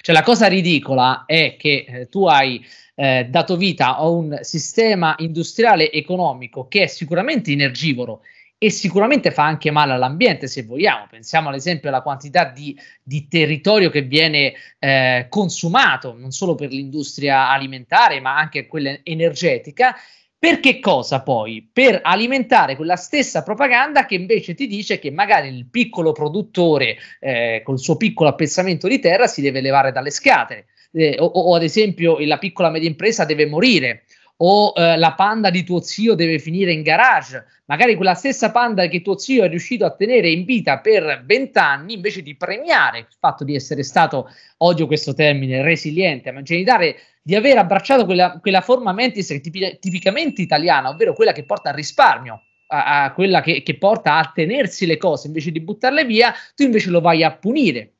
Cioè la cosa ridicola è che eh, tu hai eh, dato vita a un sistema industriale economico che è sicuramente energivoro e sicuramente fa anche male all'ambiente se vogliamo. Pensiamo ad esempio alla quantità di, di territorio che viene eh, consumato, non solo per l'industria alimentare, ma anche quella energetica. Per che cosa poi? Per alimentare quella stessa propaganda che invece ti dice che magari il piccolo produttore eh, col suo piccolo appezzamento di terra si deve levare dalle scatole. Eh, o, o, ad esempio la piccola media impresa deve morire o eh, la panda di tuo zio deve finire in garage, magari quella stessa panda che tuo zio è riuscito a tenere in vita per vent'anni, invece di premiare il fatto di essere stato, odio questo termine, resiliente, ma in di aver abbracciato quella, quella forma mentis tipi- tipicamente italiana, ovvero quella che porta al risparmio, a, a quella che, che porta a tenersi le cose invece di buttarle via, tu invece lo vai a punire.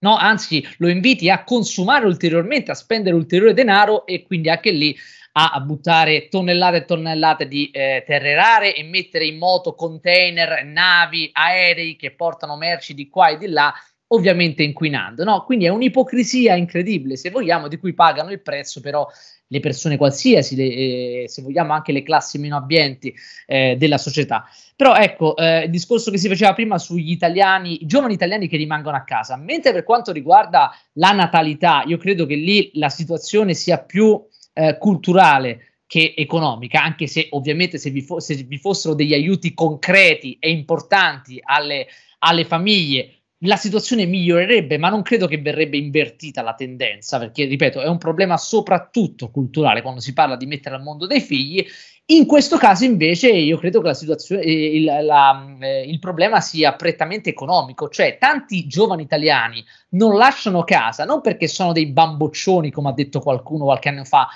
No, anzi, lo inviti a consumare ulteriormente, a spendere ulteriore denaro e quindi anche lì a buttare tonnellate e tonnellate di eh, terre rare e mettere in moto container, navi, aerei che portano merci di qua e di là, ovviamente inquinando. No? Quindi è un'ipocrisia incredibile, se vogliamo, di cui pagano il prezzo però le persone qualsiasi, le, eh, se vogliamo anche le classi meno abbienti eh, della società. Però ecco, eh, il discorso che si faceva prima sugli italiani, i giovani italiani che rimangono a casa, mentre per quanto riguarda la natalità, io credo che lì la situazione sia più eh, culturale che economica, anche se ovviamente se vi, fo- se vi fossero degli aiuti concreti e importanti alle, alle famiglie, la situazione migliorerebbe, ma non credo che verrebbe invertita la tendenza, perché ripeto, è un problema soprattutto culturale quando si parla di mettere al mondo dei figli in questo caso invece io credo che la situazione, eh, il, la, eh, il, problema sia prettamente economico, cioè tanti giovani italiani non lasciano casa non perché sono dei bamboccioni, come ha detto qualcuno qualche anno fa,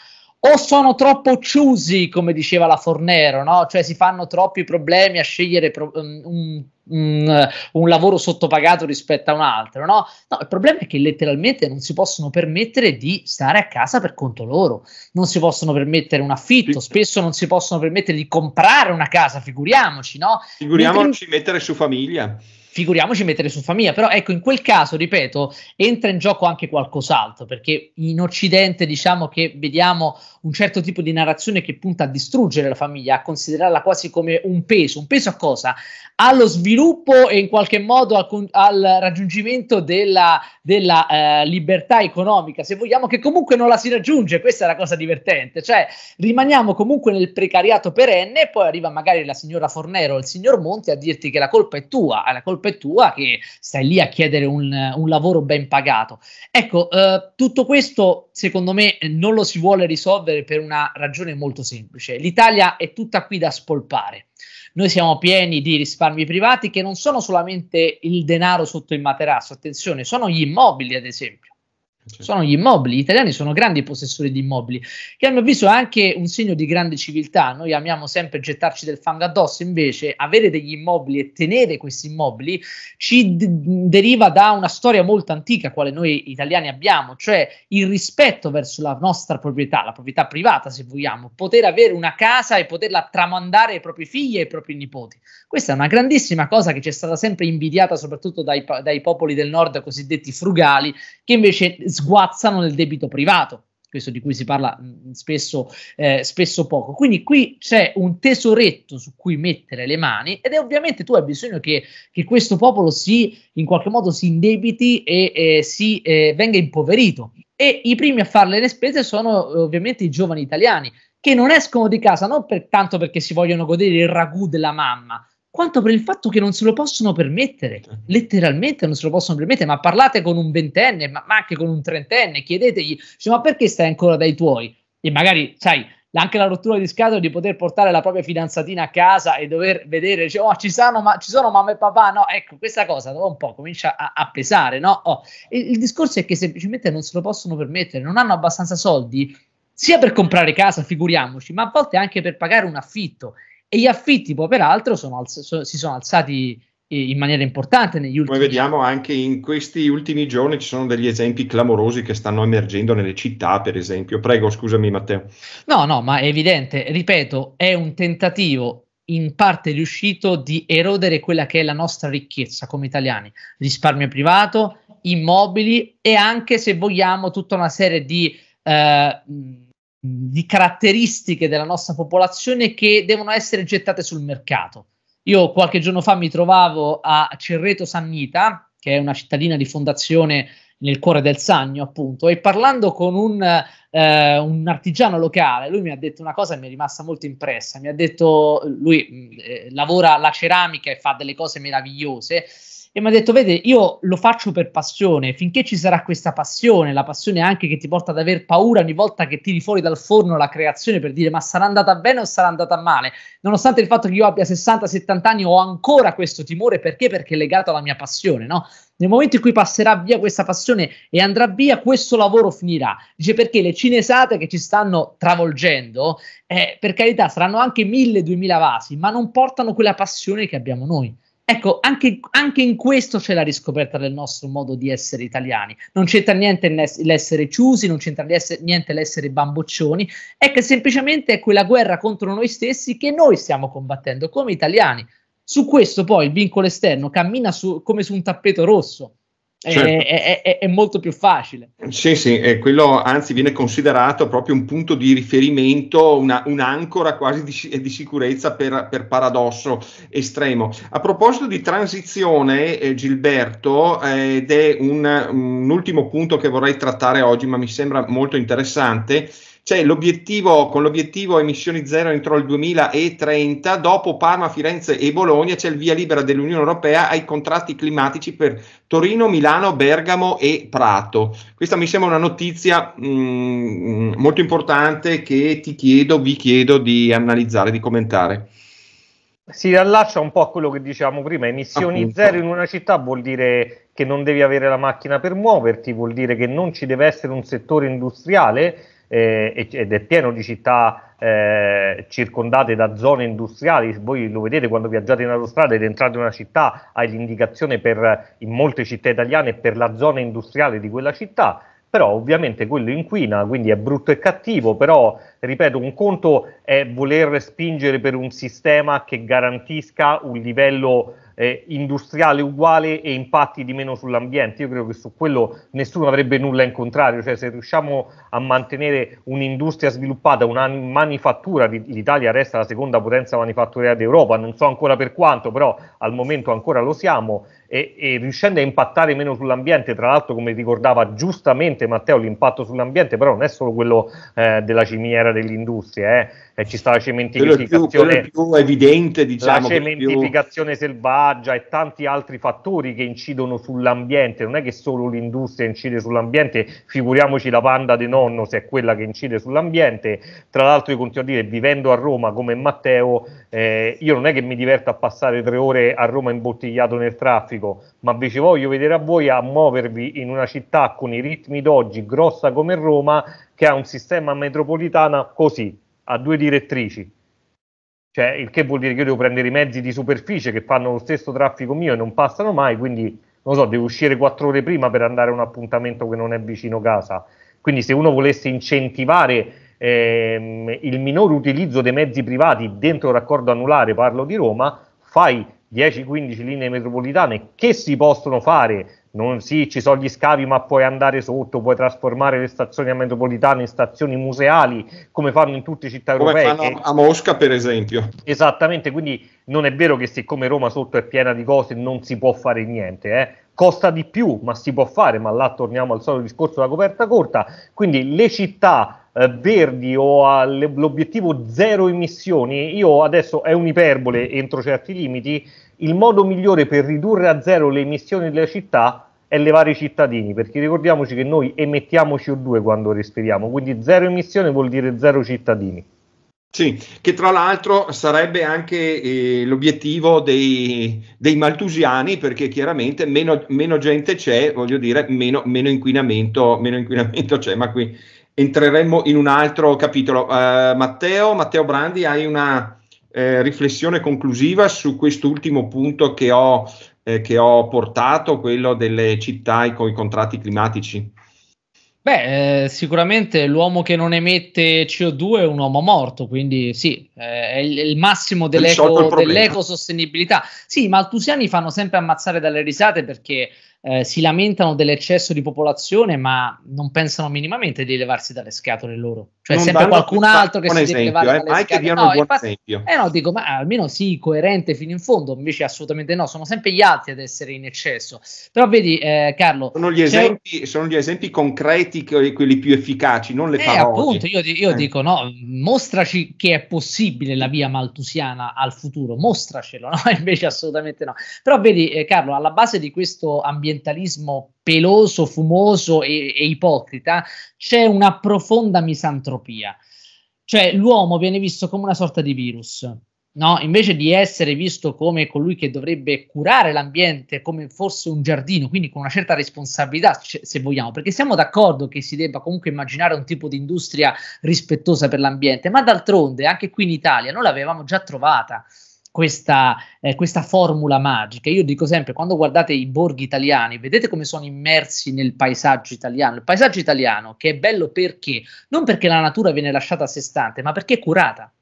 o sono troppo ciusi, come diceva la Fornero, no? cioè si fanno troppi problemi a scegliere pro- um, un, un, un, lavoro sottopagato rispetto a un altro. No? no, il problema è che letteralmente non si possono permettere di stare a casa per conto loro, non si possono permettere un affitto, spesso non si possono permettere di comprare una casa, figuriamoci. No? Figuriamoci Mentre... mettere su famiglia figuriamoci mettere su famiglia, però ecco in quel caso, ripeto, entra in gioco anche qualcos'altro, perché in Occidente diciamo che vediamo un certo tipo di narrazione che punta a distruggere la famiglia, a considerarla quasi come un peso, un peso a cosa? Allo sviluppo e in qualche modo al, al raggiungimento della, della eh, libertà economica, se vogliamo, che comunque non la si raggiunge, questa è la cosa divertente, cioè rimaniamo comunque nel precariato perenne e poi arriva magari la signora Fornero o il signor Monti a dirti che la colpa è tua, eh, la colpa colpa è tua che stai lì a chiedere un, un lavoro ben pagato. Ecco, eh, tutto questo secondo me non lo si vuole risolvere per una ragione molto semplice. L'Italia è tutta qui da spolpare. Noi siamo pieni di risparmi privati che non sono solamente il denaro sotto il materasso, attenzione, sono gli immobili ad esempio Certo. Sono gli immobili, gli italiani sono grandi possessori di immobili, che a mio avviso è anche un segno di grande civiltà. Noi amiamo sempre gettarci del fango addosso, invece avere degli immobili e tenere questi immobili ci d- deriva da una storia molto antica, quale noi italiani abbiamo, cioè il rispetto verso la nostra proprietà, la proprietà privata se vogliamo, poter avere una casa e poterla tramandare ai propri figli e ai propri nipoti. Questa è una grandissima cosa che ci è stata sempre invidiata soprattutto dai, dai popoli del nord cosiddetti frugali, che invece sguazzano nel debito privato questo di cui si parla mm, mm, spesso, eh, spesso, poco. Quindi qui c'è un tesoretto su cui mettere le mani ed è ovviamente tu hai bisogno che, che questo popolo si in qualche modo si indebiti e eh, si eh, venga impoverito. E i primi a farle le spese sono eh, ovviamente i giovani italiani che non escono di casa non per, tanto perché si vogliono godere il ragù della mamma, quanto per il fatto che non se lo possono permettere, certo. letteralmente non se lo possono permettere, ma parlate con un ventenne, ma, ma anche con un trentenne, chiedetegli, cioè, ma perché stai ancora dai tuoi? E magari, sai, anche la rottura di scatole di poter portare la propria fidanzatina a casa e dover vedere, cioè, oh, ci, sono, ma, ci sono mamma e papà, no, ecco, questa cosa dopo un po' comincia a, a pesare, no? Oh. Il, il discorso è che semplicemente non se lo possono permettere, non hanno abbastanza soldi sia per comprare casa, figuriamoci, ma a volte anche per pagare un affitto e gli affitti poi peraltro sono alz- so- si sono alzati eh, in maniera importante negli ultimi Come vediamo giorni. anche in questi ultimi giorni ci sono degli esempi clamorosi che stanno emergendo nelle città, per esempio. Prego, scusami Matteo. No, no, ma è evidente, ripeto, è un tentativo in parte riuscito di erodere quella che è la nostra ricchezza come italiani, risparmio privato, immobili e anche se vogliamo tutta una serie di eh, di caratteristiche della nostra popolazione che devono essere gettate sul mercato. Io qualche giorno fa mi trovavo a Cerreto Sannita, che è una cittadina di fondazione nel cuore del Sannio, appunto, e parlando con un, eh, un artigiano locale, lui mi ha detto una cosa che mi è rimasta molto impressa. Mi ha detto: lui eh, lavora la ceramica e fa delle cose meravigliose e mi ha detto, vede, io lo faccio per passione, finché ci sarà questa passione, la passione anche che ti porta ad aver paura ogni volta che tiri fuori dal forno la creazione per dire ma sarà andata bene o sarà andata male, nonostante il fatto che io abbia 60-70 anni ho ancora questo timore, perché? Perché è legato alla mia passione, no? Nel momento in cui passerà via questa passione e andrà via, questo lavoro finirà. Dice perché le cinesate che ci stanno travolgendo, eh, per carità, saranno anche mille, duemila vasi, ma non portano quella passione che abbiamo noi. Ecco, anche, anche, in questo c'è la riscoperta del nostro modo di essere italiani. Non c'entra niente l'essere chiusi, non c'entra niente l'essere bamboccioni, è che semplicemente è quella guerra contro noi stessi che noi stiamo combattendo come italiani. Su questo poi il vincolo esterno cammina su, come su un tappeto rosso. Certo. È, è, è, molto più facile. Sì, sì, e quello anzi viene considerato proprio un punto di riferimento, una, un'ancora quasi di, eh, di sicurezza per, per, paradosso estremo. A proposito di transizione, eh, Gilberto, eh, ed è un, un ultimo punto che vorrei trattare oggi, ma mi sembra molto interessante c'è cioè, l'obiettivo con l'obiettivo emissioni zero entro il 2030, dopo Parma, Firenze e Bologna c'è il via libera dell'Unione Europea ai contratti climatici per Torino, Milano, Bergamo e Prato. Questa mi sembra una notizia mh, mm, molto importante che ti chiedo, vi chiedo di analizzare, di commentare. Si allaccia un po' a quello che dicevamo prima, emissioni Appunto. zero in una città vuol dire che non devi avere la macchina per muoverti, vuol dire che non ci deve essere un settore industriale eh, ed è pieno di città eh, circondate da zone industriali. Voi lo vedete quando viaggiate in autostrada ed entrate in una città, hai l'indicazione per, in molte città italiane per la zona industriale di quella città però ovviamente quello inquina, quindi è brutto e cattivo, però ripeto, un conto è voler spingere per un sistema che garantisca un livello eh, industriale uguale e impatti di meno sull'ambiente. Io credo che su quello nessuno avrebbe nulla in contrario, cioè se riusciamo a mantenere un'industria sviluppata, una manifattura, l'Italia resta la seconda potenza manifatturiera d'Europa, non so ancora per quanto, però al momento ancora lo siamo, e, e riuscendo a impattare meno sull'ambiente, tra l'altro come ricordava giustamente Matteo, l'impatto sull'ambiente però non è solo quello eh, della cimiera dell'industria, eh. Eh, ci sta la cementificazione, più, diciamo, più evidente, diciamo, la cementificazione più... selvaggia e tanti altri fattori che incidono sull'ambiente, non è che solo l'industria incide sull'ambiente, figuriamoci la panda di nonno se è quella che incide sull'ambiente, tra l'altro io continuo a dire, vivendo a Roma come Matteo, eh, io non è che mi diverto a passare tre ore a Roma imbottigliato nel traffico, ma vi ci voglio vedere a voi a muovervi in una città con i ritmi d'oggi, grossa come Roma, che ha un sistema metropolitana così, a due direttrici. Cioè, il che vuol dire che io devo prendere i mezzi di superficie che fanno lo stesso traffico mio e non passano mai, quindi non so, devo uscire quattro ore prima per andare a un appuntamento che non è vicino casa. Quindi se uno volesse incentivare ehm, il minore utilizzo dei mezzi privati dentro il raccordo anulare, parlo di Roma, fai 10-15 linee metropolitane che si possono fare, non sì, ci sono gli scavi, ma puoi andare sotto, puoi trasformare le stazioni a metropolitane in stazioni museali, come fanno in tutte le città come europee. Come fanno a Mosca, per esempio. Esattamente, quindi non è vero che siccome Roma sotto è piena di cose non si può fare niente, eh? costa di più, ma si può fare, ma là torniamo al solito discorso della coperta corta, quindi le città eh, verdi o all'obiettivo zero emissioni, io adesso è un'iperbole entro certi limiti, il modo migliore per ridurre a zero le emissioni della città è levare i cittadini, perché ricordiamoci che noi emettiamo CO2 quando respiriamo, quindi zero emissione vuol dire zero cittadini. Sì, che tra l'altro sarebbe anche eh, l'obiettivo dei, dei, maltusiani, perché chiaramente meno, meno, gente c'è, voglio dire, meno, meno, inquinamento, meno inquinamento c'è, ma qui entreremmo in un altro capitolo. Uh, Matteo, Matteo Brandi, hai una eh, riflessione conclusiva su quest'ultimo punto che ho, eh, che ho portato, quello delle città con i contratti climatici? Beh, eh, sicuramente l'uomo che non emette CO2 è un uomo morto, quindi sì, eh, è il, il massimo dell'eco, dell'ecosostenibilità. Sì, i maltusiani fanno sempre ammazzare dalle risate perché eh, si lamentano dell'eccesso di popolazione, ma non pensano minimamente di levarsi dalle scatole loro. Cioè, non sempre qualcun altro che si esempio, deve levare eh, dalle scatole. No, infatti, eh no, dico, ma almeno sì, coerente fino in fondo, invece assolutamente no, sono sempre gli altri ad essere in eccesso. Però vedi, eh, Carlo... Sono gli, esempi, sono gli esempi concreti, quelli più efficaci, non le eh, parole. appunto, io, io eh. dico, no, mostraci che è possibile la via maltusiana al futuro, mostracelo, no? Invece assolutamente no. Però vedi, eh, Carlo, alla base di questo ambiente ambientalismo peloso, fumoso e, e ipocrita, c'è una profonda misantropia. Cioè l'uomo viene visto come una sorta di virus, No, invece di essere visto come colui che dovrebbe curare l'ambiente come fosse un giardino, quindi con una certa responsabilità, se vogliamo, perché siamo d'accordo che si debba comunque immaginare un tipo di industria rispettosa per l'ambiente, ma d'altronde anche qui in Italia noi l'avevamo già trovata questa, eh, questa, formula magica. Io dico sempre, quando guardate i borghi italiani, vedete come sono immersi nel paesaggio italiano. Il paesaggio italiano che è bello perché? Non perché la natura viene lasciata a sé stante, ma perché è curata.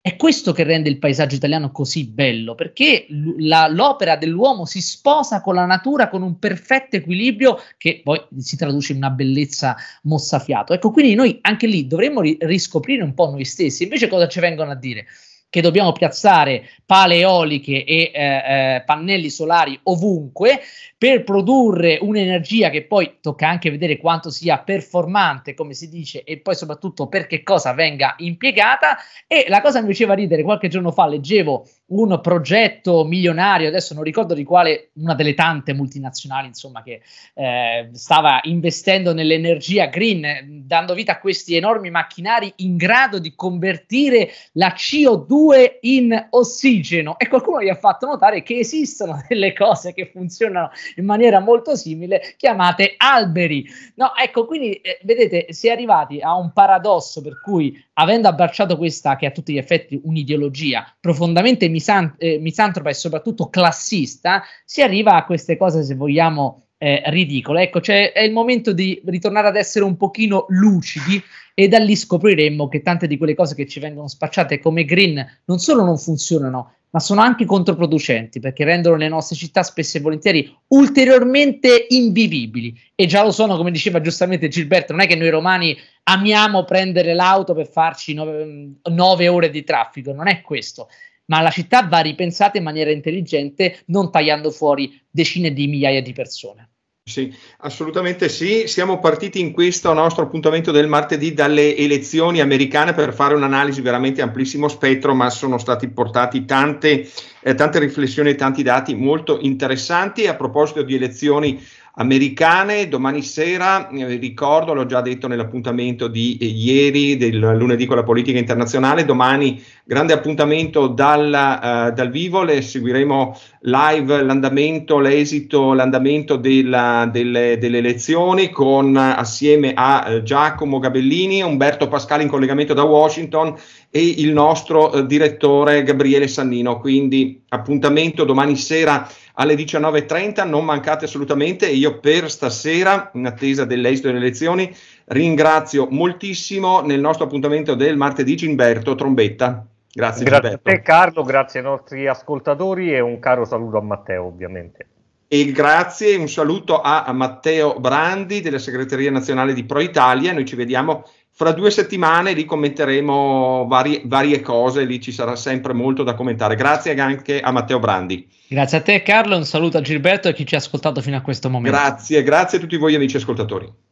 È questo che rende il paesaggio italiano così bello, perché la, l'opera dell'uomo si sposa con la natura con un perfetto equilibrio che poi si traduce in una bellezza mozzafiato. Ecco, quindi noi anche lì dovremmo ri- riscoprire un po' noi stessi. Invece cosa ci vengono a dire? che dobbiamo piazzare pale eoliche e eh, eh, pannelli solari ovunque per produrre un'energia che poi tocca anche vedere quanto sia performante, come si dice, e poi soprattutto per che cosa venga impiegata. E la cosa mi faceva ridere qualche giorno fa, leggevo un progetto milionario, adesso non ricordo di quale, una delle tante multinazionali, insomma, che eh, stava investendo nell'energia green, dando vita a questi enormi macchinari in grado di convertire la CO2 in ossigeno. E qualcuno gli ha fatto notare che esistono delle cose che funzionano in maniera molto simile, chiamate alberi. No, ecco, quindi eh, vedete, si è arrivati a un paradosso per cui, avendo abbracciato questa che è a tutti gli effetti un'ideologia profondamente misan- eh, misantropa e soprattutto classista, si arriva a queste cose, se vogliamo, eh, ridicole. Ecco, cioè è il momento di ritornare ad essere un pochino lucidi e da lì scopriremmo che tante di quelle cose che ci vengono spacciate come green non solo non funzionano, ma sono anche controproducenti perché rendono le nostre città spesso e volentieri ulteriormente invivibili. E già lo sono, come diceva giustamente Gilberto, non è che noi romani amiamo prendere l'auto per farci nove, mm, nove ore di traffico, non è questo ma la città va ripensata in maniera intelligente, non tagliando fuori decine di migliaia di persone. Sì, assolutamente sì. Siamo partiti in questo nostro appuntamento del martedì dalle elezioni americane per fare un'analisi veramente amplissimo spettro, ma sono stati portati tante, eh, tante riflessioni e tanti dati molto interessanti. A proposito di elezioni americane. Domani sera, eh, ricordo, l'ho già detto nell'appuntamento di eh, ieri, del lunedì con la politica internazionale, domani grande appuntamento dal, eh, dal vivo, le seguiremo live l'andamento, l'esito, l'andamento della, delle, delle, elezioni con assieme a eh, Giacomo Gabellini, Umberto Pascali in collegamento da Washington e il nostro eh, direttore Gabriele Sannino. Quindi appuntamento domani sera alle 19.30, non mancate assolutamente. Io per stasera, in attesa dell'esito delle elezioni, ringrazio moltissimo nel nostro appuntamento del martedì Gimberto Trombetta. Grazie, grazie a te Carlo, grazie ai nostri ascoltatori e un caro saluto a Matteo ovviamente. E grazie, un saluto a Matteo Brandi della segreteria nazionale di Pro Italia. Noi ci vediamo fra due settimane, lì commenteremo varie, varie cose, lì ci sarà sempre molto da commentare. Grazie anche a Matteo Brandi. Grazie a te Carlo, un saluto a Gilberto e a chi ci ha ascoltato fino a questo momento. Grazie, grazie a tutti voi amici ascoltatori.